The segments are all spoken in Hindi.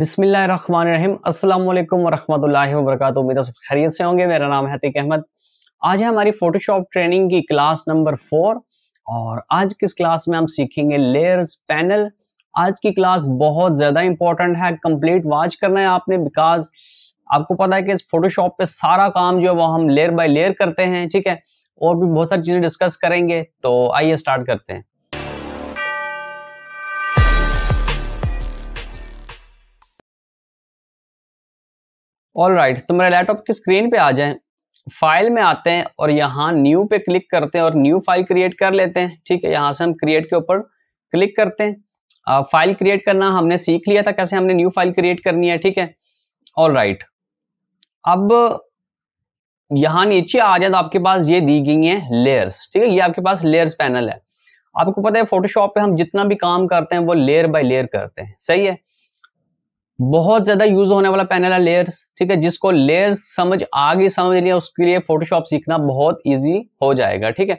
रहीम अल्लाम वरहमल वरक उम्मीद आप खरीद से होंगे मेरा नाम है अहमद आज है हमारी फोटोशॉप ट्रेनिंग की क्लास नंबर फोर और आज की इस क्लास में हम सीखेंगे लेयर्स पैनल आज की क्लास बहुत ज़्यादा इंपॉर्टेंट है कंप्लीट वॉच करना है आपने बिकॉज आपको पता है कि इस फोटोशॉप पे सारा काम जो है वो हम लेयर बाय लेयर करते हैं ठीक है और भी बहुत सारी चीज़ें डिस्कस करेंगे तो आइए स्टार्ट करते हैं ऑल राइट right, तो मेरे लैपटॉप की स्क्रीन पे आ जाए फाइल में आते हैं और यहाँ न्यू पे क्लिक करते हैं और न्यू फाइल क्रिएट कर लेते हैं ठीक है यहाँ से हम क्रिएट के ऊपर क्लिक करते हैं आ, फाइल क्रिएट करना हमने सीख लिया था कैसे हमने न्यू फाइल क्रिएट करनी है ठीक है ऑल राइट अब यहाँ नीचे आ जाए तो आपके पास ये दी गई है लेयर्स ठीक है ये आपके पास लेयर्स पैनल है आपको पता है फोटोशॉप पे हम जितना भी काम करते हैं वो लेयर बाय लेयर करते हैं सही है बहुत ज्यादा यूज होने वाला पैनल है लेयर्स ठीक है जिसको लेयर्स समझ आगे समझ लिया उसके लिए फोटोशॉप सीखना बहुत इजी हो जाएगा ठीक है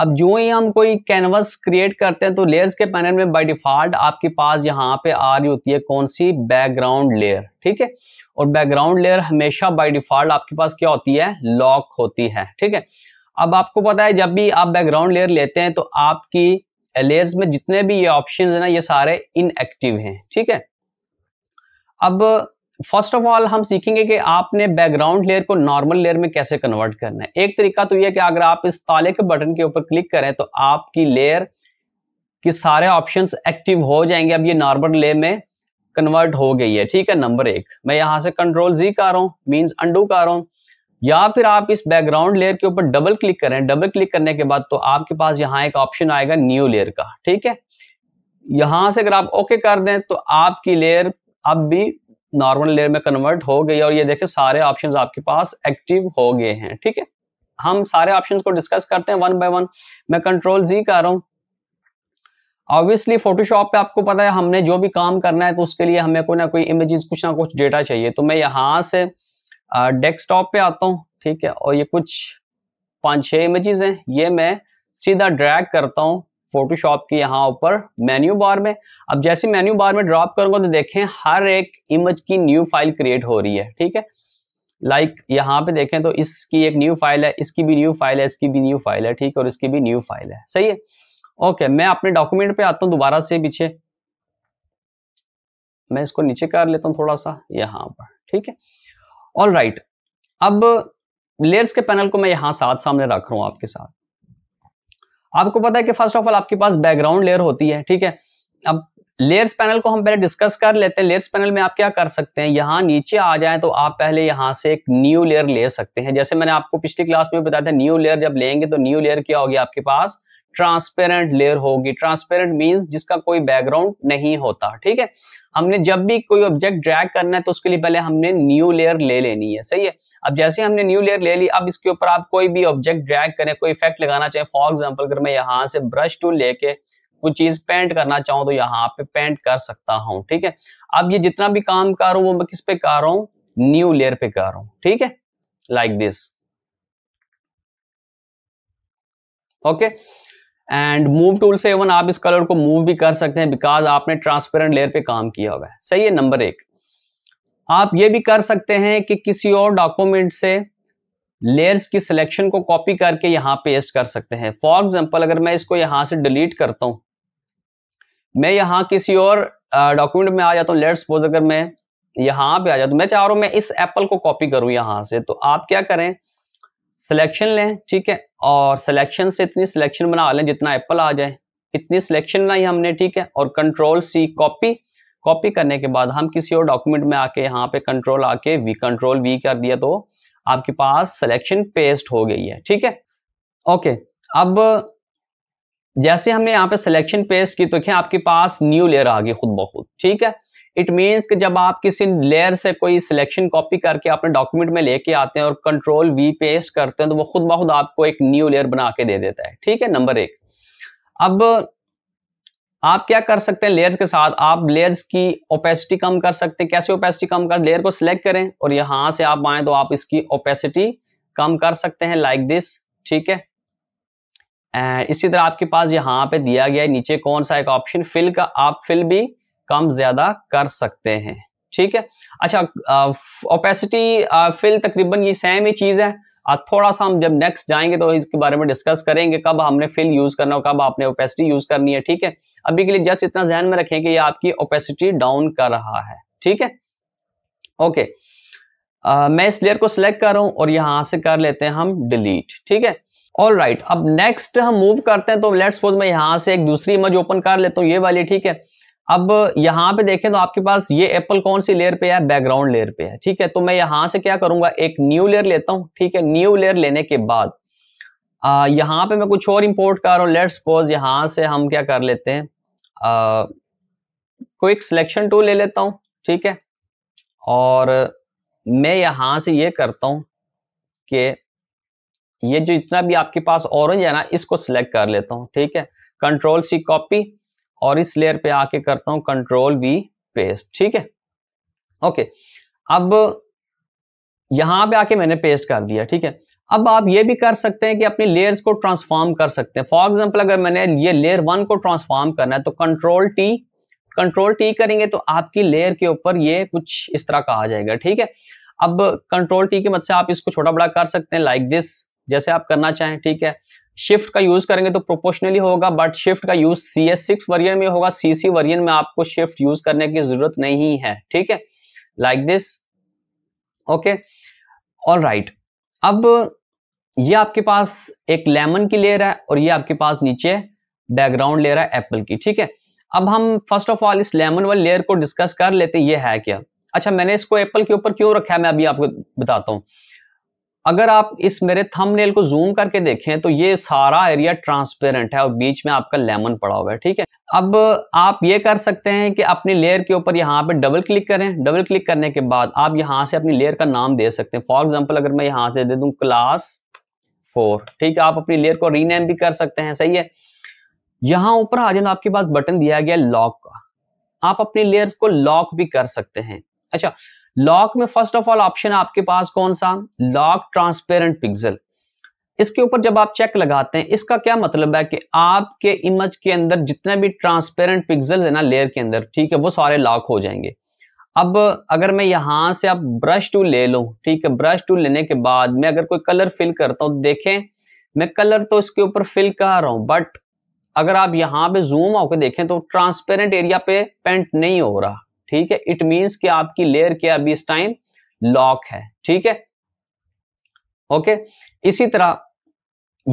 अब जो ही हम कोई कैनवस क्रिएट करते हैं तो लेयर्स के पैनल में बाय डिफॉल्ट आपके पास यहाँ पे आ रही होती है कौन सी बैकग्राउंड लेयर ठीक है और बैकग्राउंड लेयर हमेशा बाय डिफॉल्ट आपके पास क्या होती है लॉक होती है ठीक है अब आपको पता है जब भी आप बैकग्राउंड लेयर लेते हैं तो आपकी लेयर्स में जितने भी ये ऑप्शन है ना ये सारे इनएक्टिव हैं ठीक है अब फर्स्ट ऑफ ऑल हम सीखेंगे कि आपने बैकग्राउंड लेयर को नॉर्मल लेयर में कैसे कन्वर्ट करना है एक तरीका तो यह कि अगर आप इस ताले के बटन के ऊपर क्लिक करें तो आपकी लेयर के सारे ऑप्शंस एक्टिव हो जाएंगे अब ये नॉर्मल लेयर में कन्वर्ट हो गई है ठीक है नंबर एक मैं यहां से कंट्रोल जी कर रहा हूं मीन्स अंडू कर रहा हूं या फिर आप इस बैकग्राउंड लेयर के ऊपर डबल क्लिक करें डबल क्लिक करने के बाद तो आपके पास यहाँ एक ऑप्शन आएगा न्यू लेयर का ठीक है यहां से अगर आप ओके कर दें तो आपकी लेयर अब भी नॉर्मल लेयर में कन्वर्ट हो गई और ये देखे सारे ऑप्शन आपके पास एक्टिव हो गए हैं ठीक है हम सारे ऑप्शन को डिस्कस करते हैं वन बाय वन मैं कंट्रोल जी कर रहा हूँ ऑब्वियसली फोटोशॉप पे आपको पता है हमने जो भी काम करना है तो उसके लिए हमें कोई ना कोई इमेजेस कुछ ना कुछ डेटा चाहिए तो मैं यहाँ से डेस्कटॉप पे आता हूँ ठीक है और ये कुछ पांच छह इमेजेस हैं ये मैं सीधा ड्रैग करता हूँ फोटोशॉप की यहाँ ऊपर मेन्यू बार में अब जैसे मेन्यू बार में ड्रॉप करूंगा तो देखें हर एक इमेज की न्यू फाइल क्रिएट हो रही है ठीक है लाइक like यहाँ पे देखें तो इसकी एक न्यू फाइल है इसकी भी न्यू फाइल है इसकी भी न्यू फाइल है ठीक है और इसकी भी न्यू फाइल है सही है ओके मैं अपने डॉक्यूमेंट पे आता हूँ दोबारा से पीछे मैं इसको नीचे कर लेता हूँ थोड़ा सा यहाँ पर ठीक है ऑल right. अब लेयर्स के पैनल को मैं यहाँ साथ सामने रख रहा हूँ आपके साथ आपको पता है कि फर्स्ट ऑफ ऑल आपके पास बैकग्राउंड लेयर होती है ठीक है अब लेयर्स पैनल को हम पहले डिस्कस कर लेते हैं लेयर्स पैनल में आप क्या कर सकते हैं यहाँ नीचे आ जाए तो आप पहले यहाँ से एक न्यू लेयर ले सकते हैं जैसे मैंने आपको पिछली क्लास में बताया था न्यू लेयर जब लेंगे तो न्यू लेयर क्या होगी आपके पास ट्रांसपेरेंट लेयर होगी ट्रांसपेरेंट मीन जिसका कोई बैकग्राउंड नहीं होता ठीक है हमने जब भी कोई ऑब्जेक्ट ड्रैग करना है तो उसके लिए पहले हमने न्यू लेयर ले लेनी है सही है अब जैसे हमने न्यू लेयर ले ली अब इसके ऊपर आप कोई भी ऑब्जेक्ट ड्रैग करें कोई इफेक्ट लगाना चाहे फॉर एग्जाम्पल अगर मैं यहाँ से ब्रश टूल लेके कोई चीज पेंट करना चाहूँ तो यहाँ पे पेंट कर सकता हूँ ठीक है अब ये जितना भी काम कर रहा हूँ वो मैं किस पे कर रहा हूँ न्यू लेयर पे कर रहा हूँ ठीक है like this okay and move tool से इवन आप इस कलर को मूव भी कर सकते हैं बिकॉज आपने ट्रांसपेरेंट लेयर पे काम किया हुआ है सही है नंबर एक आप ये भी कर सकते हैं कि किसी और डॉक्यूमेंट से लेयर्स की सिलेक्शन को कॉपी करके यहाँ पेस्ट कर सकते हैं फॉर एग्जाम्पल अगर मैं इसको यहाँ से डिलीट करता हूँ मैं यहाँ किसी और डॉक्यूमेंट में आ जाता हूँ लेट सपोज अगर मैं यहाँ पे आ जाता हूँ मैं चाह रहा हूँ मैं इस एप्पल को कॉपी करूँ यहाँ से तो आप क्या करें सिलेक्शन लें ठीक है और सिलेक्शन से इतनी सिलेक्शन बना लें जितना एप्पल आ जाए इतनी सिलेक्शन बनाई हमने ठीक है और कंट्रोल सी कॉपी कॉपी करने के बाद हम किसी और डॉक्यूमेंट में आके यहाँ पे कंट्रोल आके वी कंट्रोल वी कर दिया तो आपके पास सिलेक्शन पेस्ट हो गई है ठीक है ओके अब जैसे हमने यहाँ पे सिलेक्शन पेस्ट की तो क्या आपके पास न्यू लेयर आ गई खुद ब खुद ठीक है इट मीन्स कि जब आप किसी लेयर से कोई सिलेक्शन कॉपी करके अपने डॉक्यूमेंट में लेके आते हैं और कंट्रोल वी पेस्ट करते हैं तो वो खुद बहुत आपको एक न्यू लेयर बना के दे देता है ठीक है नंबर एक अब आप क्या कर सकते हैं लेयर्स के साथ आप लेयर्स की ओपेसिटी कम कर सकते हैं कैसे ओपेसिटी कम कर लेयर को सिलेक्ट करें और यहां से आप आए तो आप इसकी ओपेसिटी कम कर सकते हैं लाइक दिस ठीक है इसी तरह आपके पास यहाँ पे दिया गया है नीचे कौन सा एक ऑप्शन फिल का आप फिल भी कम ज्यादा कर सकते हैं ठीक है अच्छा ओपेसिटी फिल तकरीबन ये सेम ही चीज है आ, थोड़ा सा हम जब नेक्स्ट जाएंगे तो इसके बारे में डिस्कस करेंगे कब हमने फिल यूज करना और कब आपने ओपेसिटी यूज करनी है ठीक है अभी के लिए जस्ट इतना ध्यान में रखें कि ये आपकी ओपेसिटी डाउन कर रहा है ठीक है ओके आ, मैं इस लेयर को सिलेक्ट कर रहा हूं और यहां से कर लेते हैं हम डिलीट ठीक है ऑल राइट right, अब नेक्स्ट हम मूव करते हैं तो लेट सपोज मैं यहां से एक दूसरी इमेज ओपन कर लेता हूँ ये वाली ठीक है अब यहाँ पे देखें तो आपके पास ये एप्पल कौन सी लेयर पे है बैकग्राउंड लेयर पे है ठीक है तो मैं यहां से क्या करूंगा एक न्यू लेयर लेता हूँ ठीक है न्यू लेयर लेने के बाद आ, यहाँ पे मैं कुछ और इंपोर्ट कर रहा हूँ लेट सपोज यहां से हम क्या कर लेते हैं क्विक सिलेक्शन टूल ले लेता हूं ठीक है और मैं यहां से ये करता हूं कि ये जो इतना भी आपके पास ऑरेंज है ना इसको सिलेक्ट कर लेता हूँ ठीक है कंट्रोल सी कॉपी और इस लेयर पे आके करता हूं कंट्रोल वी पेस्ट ठीक है ओके अब यहां पे आके मैंने पेस्ट कर दिया ठीक है अब आप ये भी कर सकते हैं कि अपनी लेयर्स को ट्रांसफॉर्म कर सकते हैं फॉर एग्जांपल अगर मैंने ये लेयर वन को ट्रांसफॉर्म करना है तो कंट्रोल टी कंट्रोल टी करेंगे तो आपकी लेयर के ऊपर ये कुछ इस तरह का आ जाएगा ठीक है अब कंट्रोल टी के मत से आप इसको छोटा बड़ा कर सकते हैं लाइक like दिस जैसे आप करना चाहें ठीक है शिफ्ट का यूज करेंगे तो प्रोपोर्शनली होगा बट शिफ्ट का use C S six version में होगा सीसी वर्जन में आपको शिफ्ट यूज करने की जरूरत नहीं है ठीक है like this okay all right अब ये आपके पास एक लेमन की लेयर है और ये आपके पास नीचे बैकग्राउंड लेयर है एप्पल की ठीक है अब हम फर्स्ट ऑफ ऑल इस लेमन वाली लेयर को डिस्कस कर लेते ये है क्या अच्छा मैंने इसको एप्पल के ऊपर क्यों रखा है मैं अभी आपको बताता हूँ अगर आप इस मेरे थंबनेल को जूम करके देखें तो ये सारा एरिया ट्रांसपेरेंट है और बीच में आपका लेमन पड़ा हुआ है ठीक है अब आप ये कर सकते हैं कि अपनी लेयर के ऊपर यहाँ पे डबल क्लिक करें डबल क्लिक करने के बाद आप यहाँ से अपनी लेयर का नाम दे सकते हैं फॉर एग्जाम्पल अगर मैं यहाँ से दे दूँ क्लास फोर ठीक है आप अपनी लेयर को रीनेम भी कर सकते हैं सही है यहाँ ऊपर आ जाए तो आपके पास बटन दिया गया लॉक का आप अपनी लेयर को लॉक भी कर सकते हैं अच्छा लॉक में फर्स्ट ऑफ ऑल ऑप्शन है आपके पास कौन सा लॉक ट्रांसपेरेंट पिक्सल इसके ऊपर जब आप चेक लगाते हैं इसका क्या मतलब है कि आपके इमेज के अंदर जितने भी ट्रांसपेरेंट पिक्सल है ना लेयर के अंदर ठीक है वो सारे लॉक हो जाएंगे अब अगर मैं यहां से आप ब्रश टूल ले लू ठीक है ब्रश टूल लेने के बाद मैं अगर कोई कलर फिल करता हूं देखें मैं कलर तो इसके ऊपर फिल कर रहा हूं बट अगर आप यहां पे जूम आके देखें तो ट्रांसपेरेंट एरिया पे पेंट नहीं हो रहा ठीक है इट मीन्स कि आपकी लेयर क्या अभी इस टाइम लॉक है ठीक है ओके इसी तरह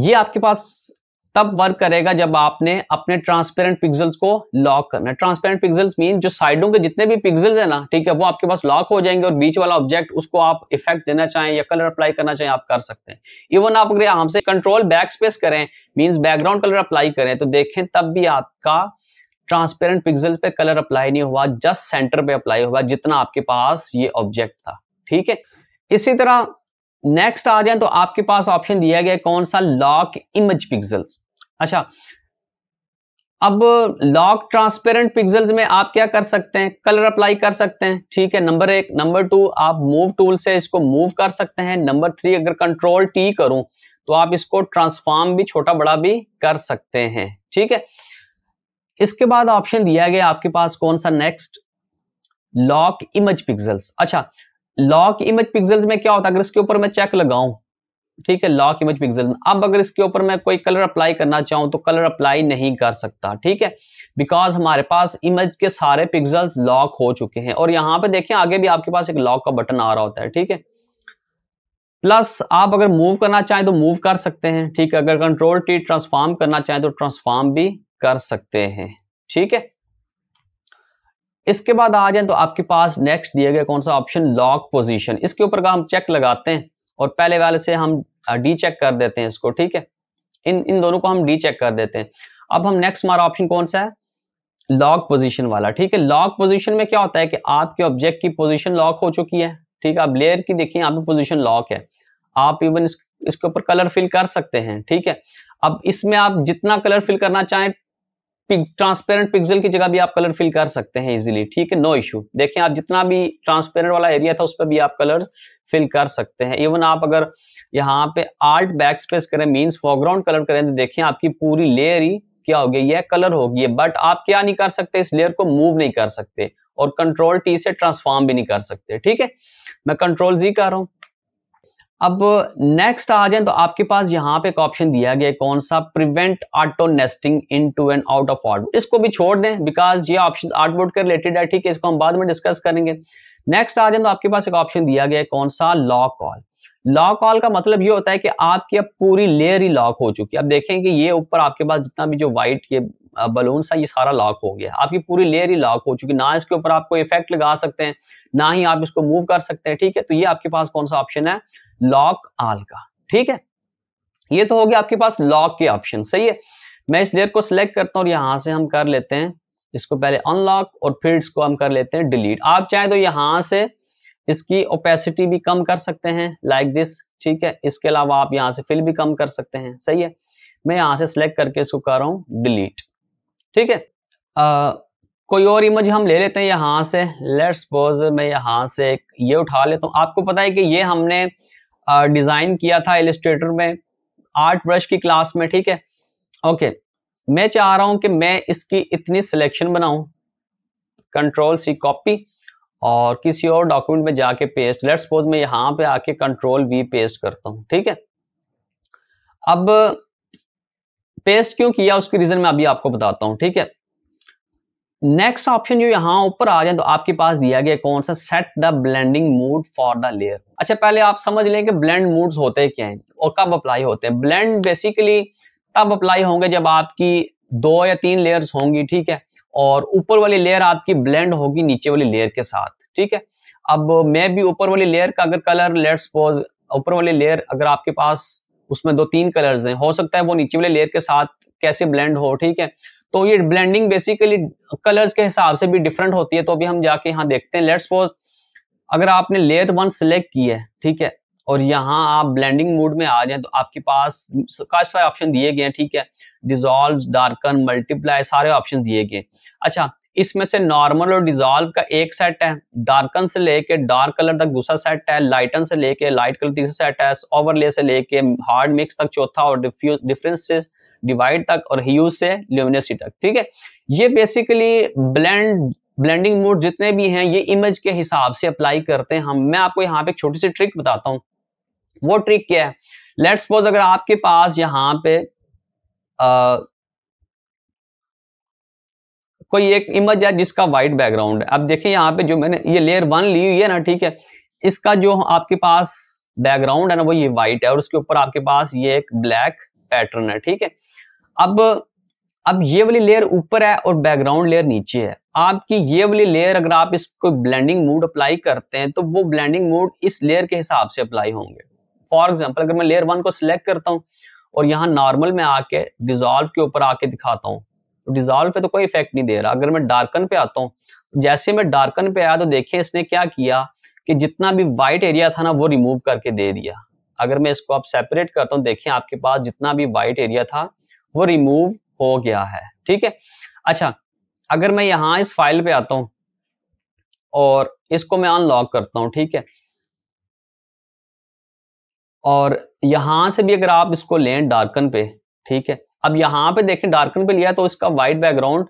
ये आपके पास तब वर्क करेगा जब आपने अपने ट्रांसपेरेंट पिक्सल्स को लॉक करना ट्रांसपेरेंट पिक्सल्स मीन जो साइडों के जितने भी पिक्सल्स है ना ठीक है वो आपके पास लॉक हो जाएंगे और बीच वाला ऑब्जेक्ट उसको आप इफेक्ट देना चाहें या कलर अप्लाई करना चाहें आप कर सकते हैं इवन आप अगर हमसे कंट्रोल बैक स्पेस करें मीन्स बैकग्राउंड कलर अप्लाई करें तो देखें तब भी आपका ट्रांसपेरेंट पिक्सल पे कलर अप्लाई नहीं हुआ जस्ट सेंटर पे अप्लाई हुआ जितना आपके पास ये ऑब्जेक्ट था ठीक है इसी तरह नेक्स्ट आ जाए तो आपके पास ऑप्शन दिया गया कौन सा लॉक इमेज पिक्सल्स अच्छा अब लॉक ट्रांसपेरेंट पिक्सल्स में आप क्या कर सकते हैं कलर अप्लाई कर सकते हैं ठीक है नंबर एक नंबर टू आप मूव टूल से इसको मूव कर सकते हैं नंबर थ्री अगर कंट्रोल टी करूं तो आप इसको ट्रांसफॉर्म भी छोटा बड़ा भी कर सकते हैं ठीक है इसके बाद ऑप्शन दिया गया आपके पास कौन सा नेक्स्ट लॉक इमेज पिक्सल्स अच्छा लॉक इमेज पिक्सल्स में क्या होता है अगर इसके ऊपर मैं चेक लगाऊं ठीक है लॉक इमेज पिक्सल अब अगर इसके ऊपर मैं कोई कलर अप्लाई करना चाहूं तो कलर अप्लाई नहीं कर सकता ठीक है बिकॉज हमारे पास इमेज के सारे पिक्सल्स लॉक हो चुके हैं और यहां पे देखें आगे भी आपके पास एक लॉक का बटन आ रहा होता है ठीक है प्लस आप अगर मूव करना चाहें तो मूव कर सकते हैं ठीक है अगर कंट्रोल टी ट्रांसफॉर्म करना चाहें तो ट्रांसफॉर्म भी कर सकते हैं ठीक है इसके बाद आ जाए तो आपके पास नेक्स्ट दिए गए कौन सा ऑप्शन लॉक पोजीशन इसके ऊपर का हम चेक लगाते हैं और पहले वाले से हम डी चेक कर देते हैं इसको ठीक है इन इन दोनों को हम डी चेक कर देते हैं अब हम नेक्स्ट हमारा ऑप्शन कौन सा है लॉक पोजीशन वाला ठीक है लॉक पोजीशन में क्या होता है कि आपके ऑब्जेक्ट की पोजिशन लॉक हो चुकी है ठीक है आप लेयर की देखिए यहाँ पे लॉक है आप इवन इस, इसके ऊपर कलर फिल कर सकते हैं ठीक है अब इसमें आप जितना कलर फिल करना चाहें ट्रांसपेरेंट पिक्सल की जगह भी आप कलर फिल कर सकते हैं इजीली ठीक है नो इशू देखें आप जितना भी ट्रांसपेरेंट वाला एरिया था उस पर भी आप कलर फिल कर सकते हैं इवन आप अगर यहाँ पे आर्ट बैक स्पेस करें मीन्स फोरग्राउंड कलर करें तो देखें आपकी पूरी लेयर ही क्या हो गई कलर हो गई है बट आप क्या नहीं कर सकते इस लेयर को मूव नहीं कर सकते और कंट्रोल टी से ट्रांसफॉर्म भी नहीं कर सकते ठीक है मैं कंट्रोल जी कर रहा हूँ अब नेक्स्ट आ जाए तो आपके पास यहाँ पे एक ऑप्शन दिया गया कौन सा prevent auto nesting into and out of artboard इसको भी छोड़ दें बिकॉज ये ऑप्शन आर्टबोर्ड के रिलेटेड है ठीक है इसको हम बाद में डिस्कस करेंगे नेक्स्ट आ जाए तो आपके पास एक ऑप्शन दिया गया कौन सा लॉक कॉल लॉक कॉल का मतलब ये होता है कि आपकी अब पूरी लेयर ही लॉक हो चुकी है अब देखें कि ये ऊपर आपके पास जितना भी जो व्हाइट ये बलून सा ये सारा लॉक हो गया आपकी पूरी लेयर ही लॉक हो चुकी ना इसके ऊपर आप कोई इफेक्ट लगा सकते हैं ना ही आप इसको मूव कर सकते हैं ठीक है तो ये आपके पास कौन सा ऑप्शन है लॉक आल का ठीक है ये तो हो गया आपके पास लॉक के ऑप्शन सही है मैं इस लेयर को सिलेक्ट करता हूँ और यहाँ से हम कर लेते हैं इसको पहले अनलॉक और फिर इसको हम कर लेते हैं डिलीट आप चाहे तो यहाँ से इसकी ओपेसिटी भी कम कर सकते हैं लाइक दिस ठीक है इसके अलावा आप यहाँ से फिल भी कम कर सकते हैं सही है मैं यहाँ से सिलेक्ट करके इसको कर रहा हूँ डिलीट ठीक है कोई और इमेज हम ले लेते हैं यहाँ से लेट सपोज मैं यहाँ से ये उठा लेता हूँ आपको पता है कि ये हमने डिज़ाइन किया था एलिस्ट्रेटर में आर्ट ब्रश की क्लास में ठीक है ओके मैं चाह रहा हूं कि मैं इसकी इतनी सिलेक्शन बनाऊं कंट्रोल सी कॉपी और किसी और डॉक्यूमेंट में जाके पेस्ट लेट सपोज मैं यहां पे आके कंट्रोल वी पेस्ट करता हूँ ठीक है अब पेस्ट क्यों किया उसकी रीजन में अभी आपको बताता हूं ठीक है नेक्स्ट ऑप्शन जो यहाँ ऊपर आ जाए तो आपके पास दिया गया कौन सा set the blending mode for the layer अच्छा पहले आप समझ लें कि ब्लेंड मूड्स होते क्या हैं और कब अप्लाई होते हैं ब्लेंड बेसिकली तब अप्लाई होंगे जब आपकी दो या तीन लेयर्स होंगी ठीक है और ऊपर वाली लेयर आपकी ब्लेंड होगी नीचे वाली लेयर के साथ ठीक है अब मैं भी ऊपर वाली लेयर का अगर कलर लेट्स पोज ऊपर वाली लेयर अगर आपके पास उसमें दो तीन कलर्स हैं हो सकता है वो नीचे वाले लेयर के साथ कैसे ब्लेंड हो ठीक है तो ये ब्लेंडिंग बेसिकली कलर्स के हिसाब से भी डिफरेंट होती है तो अभी हम जाके यहाँ देखते हैं लेट्स सपोज अगर आपने लेयर वन सिलेक्ट की है ठीक है और यहाँ आप ब्लेंडिंग मोड में आ जाए तो आपके पास काफी सारे ऑप्शन दिए गए हैं ठीक है डिजोल्व डार्कन मल्टीप्लाई सारे ऑप्शन दिए गए अच्छा इसमें से नॉर्मल और डिजॉल्व का एक सेट है डार्कन से लेके डार्क कलर तक दूसरा सेट है लाइटन से लेके लाइट कलर तीसरा सेट है ओवरले से लेके हार्ड मिक्स तक चौथा और डिफरेंस डिवाइड तक और ह्यू से ल्यूमिनेसिटी तक ठीक है ये बेसिकली ब्लेंड ब्लेंडिंग मोड जितने भी हैं ये इमेज के हिसाब से अप्लाई करते हैं हम मैं आपको यहाँ पे छोटी सी ट्रिक बताता हूँ वो ट्रिक क्या है लेट्स सपोज अगर आपके पास यहाँ पे कोई एक इमेज है जिसका वाइट बैकग्राउंड है अब देखिए यहाँ पे जो मैंने ये लेयर वन ली हुई है ना ठीक है इसका जो आपके पास बैकग्राउंड है ना वो ये वाइट है और उसके ऊपर आपके पास ये एक ब्लैक पैटर्न है ठीक है अब अब ये वाली लेयर ऊपर है और बैकग्राउंड लेयर नीचे है आपकी ये वाली लेयर अगर आप इसको ब्लेंडिंग मूड अप्लाई करते हैं तो वो ब्लेंडिंग मूड इस लेयर के हिसाब से अप्लाई होंगे फॉर एग्जाम्पल अगर मैं लेयर वन को सिलेक्ट करता हूँ और यहाँ नॉर्मल में आके डिजॉल्व के ऊपर आके दिखाता हूँ डिजॉल्व पे तो कोई इफेक्ट नहीं दे रहा अगर मैं डार्कन पे आता हूँ जैसे मैं डार्कन पे आया तो देखिए इसने क्या किया कि जितना भी वाइट एरिया था ना वो रिमूव करके दे दिया अगर मैं इसको आप सेपरेट करता हूँ देखें आपके पास जितना भी वाइट एरिया था वो रिमूव हो गया है ठीक है अच्छा अगर मैं यहाँ इस फाइल पे आता हूँ और इसको मैं अनलॉक करता हूँ ठीक है और यहां से भी अगर आप इसको लें डार्कन पे ठीक है अब यहां पे देखें डार्कन पे लिया तो इसका वाइट बैकग्राउंड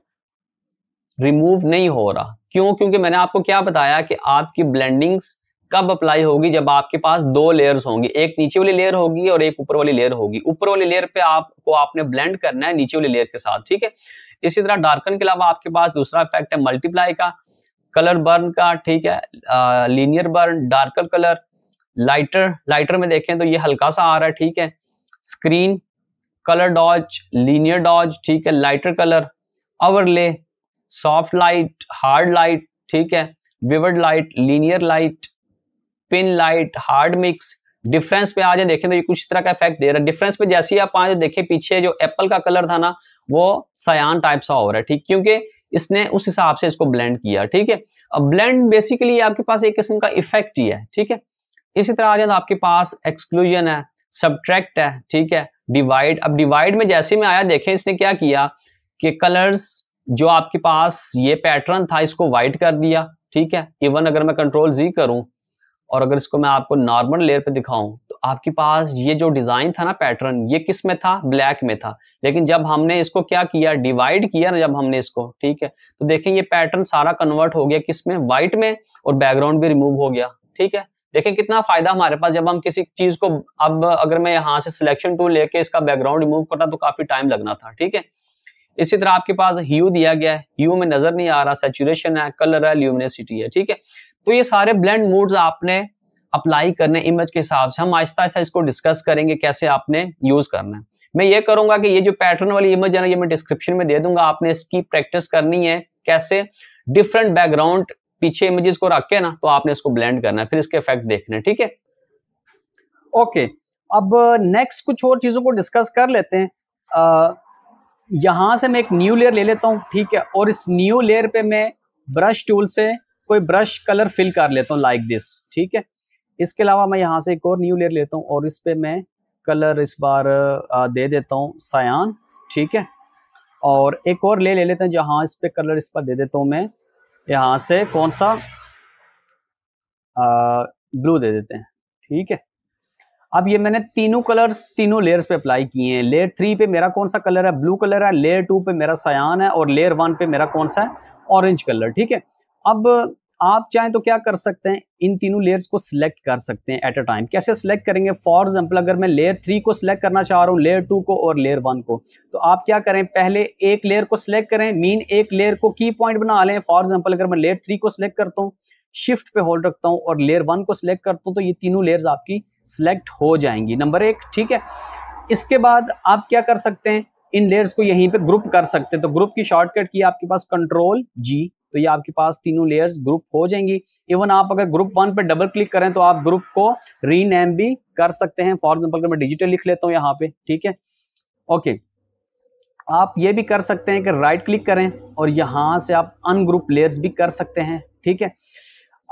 रिमूव नहीं हो रहा क्यों क्योंकि मैंने आपको क्या बताया कि आपकी ब्लेंडिंग्स कब अप्लाई होगी जब आपके पास दो लेयर्स होंगी एक नीचे वाली लेयर होगी और एक ऊपर वाली लेयर होगी ऊपर वाली लेयर पे आपको आपने ब्लेंड करना है नीचे वाली लेयर के साथ ठीक है इसी तरह डार्कन के अलावा आपके पास दूसरा इफेक्ट है मल्टीप्लाई का कलर बर्न का ठीक है linear burn darker colour lighter lighter में देखें तो ये हल्का सा आ रहा है ठीक है screen colour dodge linear dodge ठीक है lighter colour overlay soft light hard light ठीक है vivid light linear light pin light hard mix difference पे आ जाए देखें तो ये कुछ तरह का इफेक्ट दे रहा है डिफरेंस पे जैसे ही आप आ देखें पीछे जो एप्पल का कलर था ना वो सयान टाइप सा हो रहा है ठीक क्योंकि इसने उस हिसाब से इसको ब्लेंड किया ठीक है अब ब्लेंड बेसिकली आपके पास एक किस्म का इफेक्ट ही है ठीक है इसी तरह आ जाए तो आपके पास एक्सक्लूजन है सब्ट्रैक्ट है ठीक है डिवाइड अब डिवाइड में जैसे में आया देखें इसने क्या किया कि कलर्स जो आपके पास ये पैटर्न था इसको वाइट कर दिया ठीक है इवन अगर मैं कंट्रोल जी करूं और अगर इसको मैं आपको नॉर्मल लेयर पे दिखाऊं तो आपके पास ये जो डिजाइन था ना पैटर्न ये किस में था ब्लैक में था लेकिन जब हमने इसको क्या किया डिवाइड किया ना जब हमने इसको ठीक है तो देखें ये पैटर्न सारा कन्वर्ट हो गया किस में वाइट में और बैकग्राउंड भी रिमूव हो गया ठीक है देखें कितना फायदा हमारे पास जब हम किसी चीज को अब अगर मैं यहाँ से सिलेक्शन टूल लेके इसका बैकग्राउंड रिमूव करता तो काफी टाइम लगना था ठीक है इसी तरह आपके पास ह्यू दिया गया है ह्यू में नजर नहीं आ रहा सेचुरेशन है कलर है ल्यूमिनेसिटी है ठीक है तो ये सारे ब्लेंड मूड्स आपने अप्लाई करने इमेज के हिसाब से हम आहिस्ता आहिस्ता इसको डिस्कस करेंगे कैसे आपने यूज करना है मैं ये करूंगा कि ये जो पैटर्न वाली इमेज है ना ये मैं डिस्क्रिप्शन में दे दूंगा आपने इसकी प्रैक्टिस करनी है कैसे डिफरेंट बैकग्राउंड पीछे इमेजेस को रख के ना तो आपने इसको ब्लेंड करना है फिर इसके इफेक्ट देखने ठीक है ओके अब नेक्स्ट कुछ और चीज़ों को डिस्कस कर लेते हैं आ, से मैं एक न्यू लेयर ले लेता हूँ ठीक है और इस न्यू लेयर पे मैं ब्रश टूल से कोई ब्रश कलर फिल कर लेता हूँ लाइक दिस ठीक है इसके अलावा मैं यहाँ से एक और न्यू लेयर लेता हूँ और इस पे मैं कलर इस बार दे देता हूँ सयान ठीक है और एक और ले ले लेते हैं जहाँ इस पे कलर इस पर दे देता हूँ मैं यहाँ से कौन सा ब्लू दे देते हैं ठीक है अब ये मैंने तीनों कलर्स तीनों लेयर्स पे अप्लाई किए हैं लेयर थ्री पे मेरा कौन सा कलर है ब्लू कलर है लेयर टू पे मेरा सयान है और लेयर वन पे मेरा कौन सा है ऑरेंज कलर ठीक है अब आप चाहें तो क्या कर सकते हैं इन तीनों लेयर्स को सिलेक्ट कर सकते हैं एट अ टाइम कैसे सिलेक्ट करेंगे फॉर एग्जाम्पल अगर मैं लेयर थ्री को सिलेक्ट करना चाह रहा हूं लेयर टू को और लेयर वन को तो आप क्या करें पहले एक लेयर को सिलेक्ट करें मीन एक लेयर को की पॉइंट बना लें फॉर एग्जाम्पल अगर मैं लेयर थ्री को सिलेक्ट करता हूँ शिफ्ट पे होल्ड रखता हूँ और लेयर वन को सिलेक्ट करता हूँ तो ये तीनों लेयर्स आपकी सिलेक्ट हो जाएंगी नंबर एक ठीक है इसके बाद आप क्या कर सकते हैं इन लेयर्स को यहीं पे ग्रुप कर सकते हैं तो ग्रुप की शॉर्टकट की आपके पास कंट्रोल जी तो ये आपके पास तीनों लेयर्स ग्रुप हो जाएंगी इवन आप अगर ग्रुप वन पे डबल क्लिक करें तो आप ग्रुप को रीनेम भी कर सकते हैं फॉर एग्जाम्पल मैं डिजिटल लिख लेता हूँ यहाँ पे ठीक है ओके आप ये भी कर सकते हैं कि राइट क्लिक करें और यहाँ से आप अनग्रुप लेयर्स भी कर सकते हैं ठीक है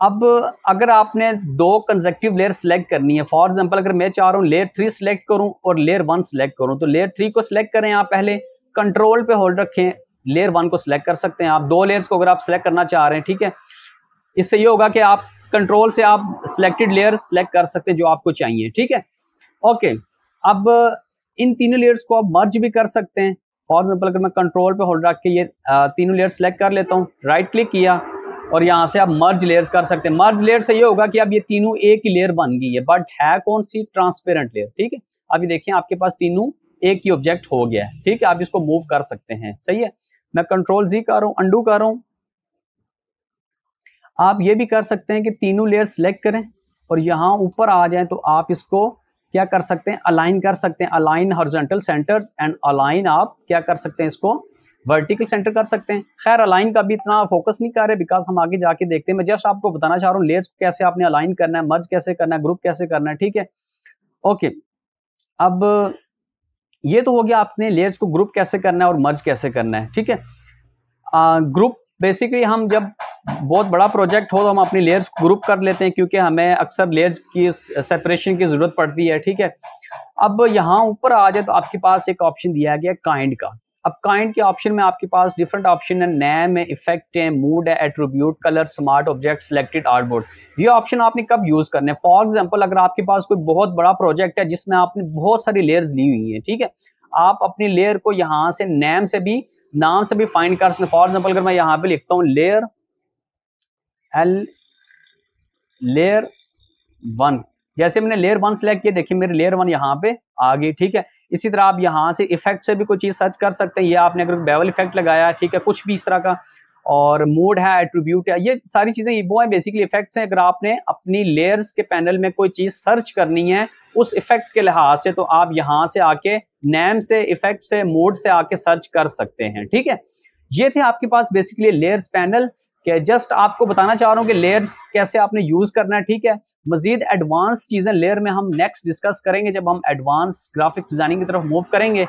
अब अगर आपने दो कंजेक्टिव लेयर सेलेक्ट करनी है फॉर एग्जाम्पल अगर मैं चाह रहा हूँ लेयर थ्री सेलेक्ट करूँ और लेयर वन सेलेक्ट करूँ तो लेयर थ्री को सिलेक्ट करें आप पहले कंट्रोल पे होल्ड रखें लेयर वन को सिलेक्ट कर सकते हैं आप दो लेयर्स को अगर आप सिलेक्ट करना चाह रहे हैं ठीक है इससे ये होगा कि आप कंट्रोल से आप सिलेक्टेड लेयर सिलेक्ट कर सकते हैं जो आपको चाहिए ठीक है ओके अब इन तीनों लेयर्स को आप मर्ज भी कर सकते हैं फॉर एग्जाम्पल अगर मैं कंट्रोल पे होल्ड रख के ये तीनों लेयर सेलेक्ट कर लेता हूँ राइट क्लिक किया और यहाँ से आप मर्ज लेयर्स कर सकते हैं मर्ज लेयर से ये होगा कि अब ये तीनों एक ही लेयर बन गई है बट है कौन सी ट्रांसपेरेंट लेयर ठीक है अभी देखिए आपके पास तीनों एक ही ऑब्जेक्ट हो गया है ठीक है आप इसको मूव कर सकते हैं सही है मैं कंट्रोल जी कर रहा हूं अंडू कर रहा हूं आप ये भी कर सकते हैं कि तीनों लेयर सेलेक्ट करें और यहां ऊपर आ जाए तो आप इसको क्या कर सकते हैं अलाइन कर सकते हैं align horizontal centres and align आप क्या कर सकते हैं इसको वर्टिकल सेंटर कर सकते हैं खैर अलाइन का भी इतना फोकस नहीं कर रहे बिकॉज हम आगे जाके देखते हैं मैं जस्ट आपको बताना चाह रहा हूँ लेयर्स कैसे आपने अलाइन करना है मर्ज कैसे करना है ग्रुप कैसे करना है ठीक है ओके अब ये तो हो गया आपने लेयर्स को ग्रुप कैसे करना है और मर्ज कैसे करना है ठीक है ग्रुप बेसिकली हम जब बहुत बड़ा प्रोजेक्ट हो तो हम अपनी लेयर्स को ग्रुप कर लेते हैं क्योंकि हमें अक्सर लेयर्स की सेपरेशन की ज़रूरत पड़ती है ठीक है अब यहाँ ऊपर आ जाए तो आपके पास एक ऑप्शन दिया गया काइंड का अब काइंड के ऑप्शन में आपके पास डिफरेंट ऑप्शन है नैम है इफेक्ट है मूड है attribute colour smart object selected artboard ये ऑप्शन आपने कब यूज़ करने फॉर एग्जाम्पल अगर आपके पास कोई बहुत बड़ा प्रोजेक्ट है जिसमें आपने बहुत सारी लेयर्स ली हुई है ठीक है आप अपनी लेयर को यहाँ से नैम से भी नाम से भी फाइंड कर सकते फॉर एग्जाम्पल अगर मैं यहाँ पे लिखता हूँ लेयर एल लेयर वन जैसे मैंने लेयर वन सेलेक्ट किया देखिए मेरी लेयर वन यहाँ पे आ गई ठीक है इसी तरह आप यहाँ से इफेक्ट से भी कोई चीज़ सर्च कर सकते हैं ये आपने अगर बेवल इफेक्ट लगाया ठीक है कुछ भी इस तरह का और मोड है एट्रीब्यूट है ये सारी चीज़ें वो है बेसिकली इफेक्ट्स हैं अगर आपने अपनी लेयर्स के पैनल में कोई चीज़ सर्च करनी है उस इफेक्ट के लिहाज से तो आप यहाँ से आके नेम से इफेक्ट से मोड से आके सर्च कर सकते हैं ठीक है ये थे आपके पास बेसिकली लेयर्स पैनल है जस्ट आपको बताना चाह रहा हूँ कि लेयर्स कैसे आपने यूज़ करना है ठीक है मजीद एडवांस चीज़ें लेयर में हम नेक्स्ट डिस्कस करेंगे जब हम एडवांस ग्राफिक्स डिज़ाइनिंग की तरफ मूव करेंगे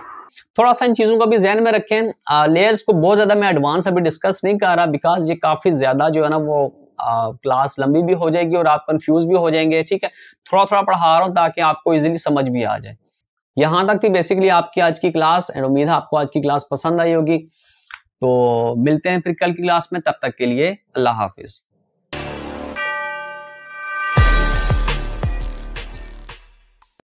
थोड़ा सा इन चीज़ों को भी जहन में रखें लेयर्स को बहुत ज़्यादा मैं एडवांस अभी डिस्कस नहीं कर रहा बिकॉज ये काफ़ी ज़्यादा जो है ना वो क्लास लंबी भी हो जाएगी और आप कंफ्यूज भी हो जाएंगे ठीक है थोड़ा थोड़ा पढ़ा रहा हूँ ताकि आपको इजिली समझ भी आ जाए यहाँ तक थी बेसिकली आपकी आज की क्लास एंड उम्मीद है आपको आज की क्लास पसंद आई होगी तो मिलते हैं फिर कल की क्लास में तब तक के लिए अल्लाह हाफिज़